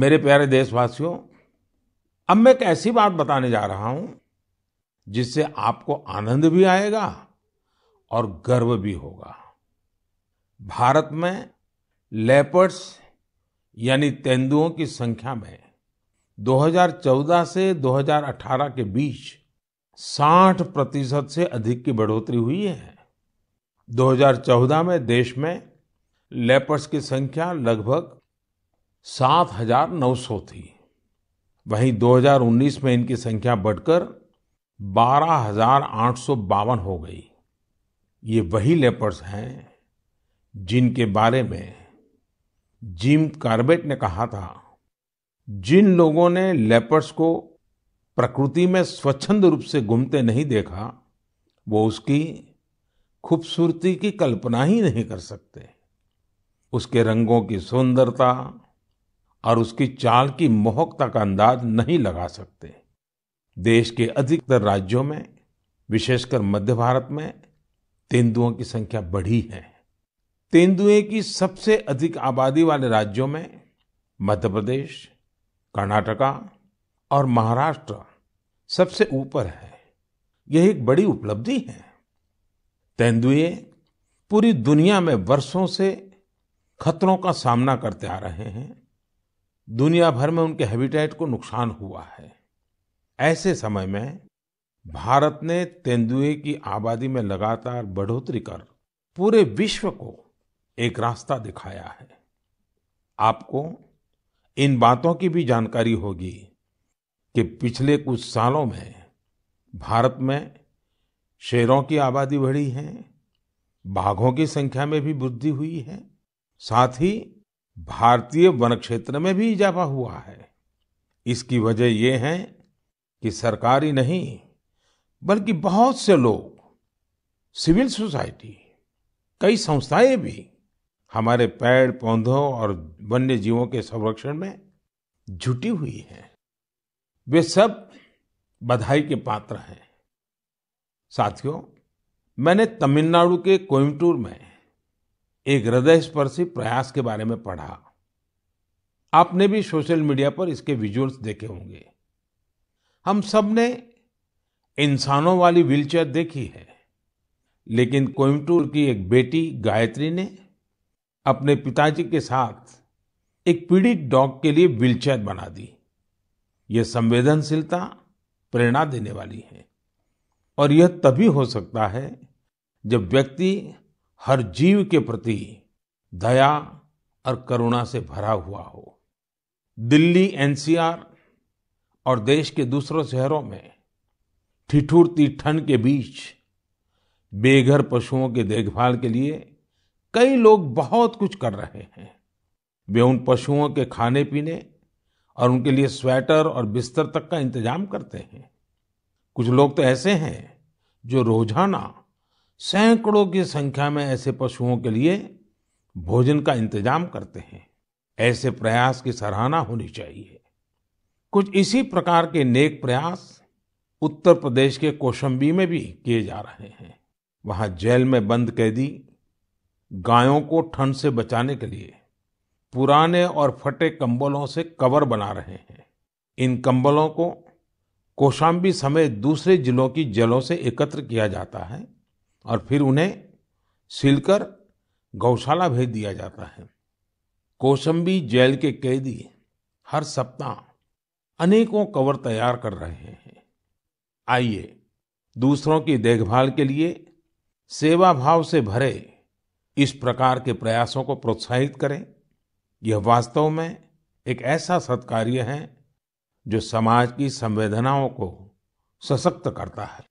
मेरे प्यारे देशवासियों अब मैं एक ऐसी बात बताने जा रहा हूं जिससे आपको आनंद भी आएगा और गर्व भी होगा भारत में लेपर्ड्स यानी तेंदुओं की संख्या में 2014 से 2018 के बीच 60 प्रतिशत से अधिक की बढ़ोतरी हुई है 2014 में देश में लेपर्स की संख्या लगभग सात हजार नौ सौ थी वहीं 2019 में इनकी संख्या बढ़कर बारह हजार आठ सौ बावन हो गई ये वही लेपर्स हैं जिनके बारे में जिम कार्बेट ने कहा था जिन लोगों ने लेपर्स को प्रकृति में स्वच्छंद रूप से घूमते नहीं देखा वो उसकी खूबसूरती की कल्पना ही नहीं कर सकते उसके रंगों की सुंदरता और उसकी चाल की मोहकता का अंदाज नहीं लगा सकते देश के अधिकतर राज्यों में विशेषकर मध्य भारत में तेंदुओं की संख्या बढ़ी है तेंदुए की सबसे अधिक आबादी वाले राज्यों में मध्य प्रदेश कर्नाटका और महाराष्ट्र सबसे ऊपर है यह एक बड़ी उपलब्धि है तेंदुए पूरी दुनिया में वर्षों से खतरों का सामना करते आ रहे हैं दुनिया भर में उनके हैबिटेट को नुकसान हुआ है ऐसे समय में भारत ने तेंदुए की आबादी में लगातार बढ़ोतरी कर पूरे विश्व को एक रास्ता दिखाया है आपको इन बातों की भी जानकारी होगी कि पिछले कुछ सालों में भारत में शेरों की आबादी बढ़ी है बाघों की संख्या में भी वृद्धि हुई है साथ ही भारतीय वन क्षेत्र में भी इजाफा हुआ है इसकी वजह ये है कि सरकारी नहीं बल्कि बहुत से लोग सिविल सोसाइटी कई संस्थाएं भी हमारे पेड़ पौधों और वन्य जीवों के संरक्षण में जुटी हुई हैं वे सब बधाई के पात्र हैं साथियों मैंने तमिलनाडु के कोयम्बटूर में एक हृदय स्पर्शी प्रयास के बारे में पढ़ा आपने भी सोशल मीडिया पर इसके विजुअल्स देखे होंगे हम सब ने इंसानों वाली व्हीलचेयर देखी है लेकिन कोयम्बटूर की एक बेटी गायत्री ने अपने पिताजी के साथ एक पीड़ित डॉग के लिए व्हीलचेयर बना दी यह संवेदनशीलता प्रेरणा देने वाली है और यह तभी हो सकता है जब व्यक्ति हर जीव के प्रति दया और करुणा से भरा हुआ हो दिल्ली एनसीआर और देश के दूसरों शहरों में ठिठुरती ठंड के बीच बेघर पशुओं की देखभाल के लिए कई लोग बहुत कुछ कर रहे हैं वे उन पशुओं के खाने पीने और उनके लिए स्वेटर और बिस्तर तक का इंतजाम करते हैं कुछ लोग तो ऐसे हैं जो रोजाना सैकड़ों की संख्या में ऐसे पशुओं के लिए भोजन का इंतजाम करते हैं ऐसे प्रयास की सराहना होनी चाहिए कुछ इसी प्रकार के नेक प्रयास उत्तर प्रदेश के कोशंबी में भी किए जा रहे हैं वहां जेल में बंद कैदी गायों को ठंड से बचाने के लिए पुराने और फटे कंबलों से कवर बना रहे हैं इन कंबलों को कोशाम्बी समेत दूसरे जिलों की जलों से एकत्र किया जाता है और फिर उन्हें सिलकर गौशाला भेज दिया जाता है कोसम्बी जेल के कैदी हर सप्ताह अनेकों कवर तैयार कर रहे हैं आइए दूसरों की देखभाल के लिए सेवा भाव से भरे इस प्रकार के प्रयासों को प्रोत्साहित करें यह वास्तव में एक ऐसा सत्कार्य है जो समाज की संवेदनाओं को सशक्त करता है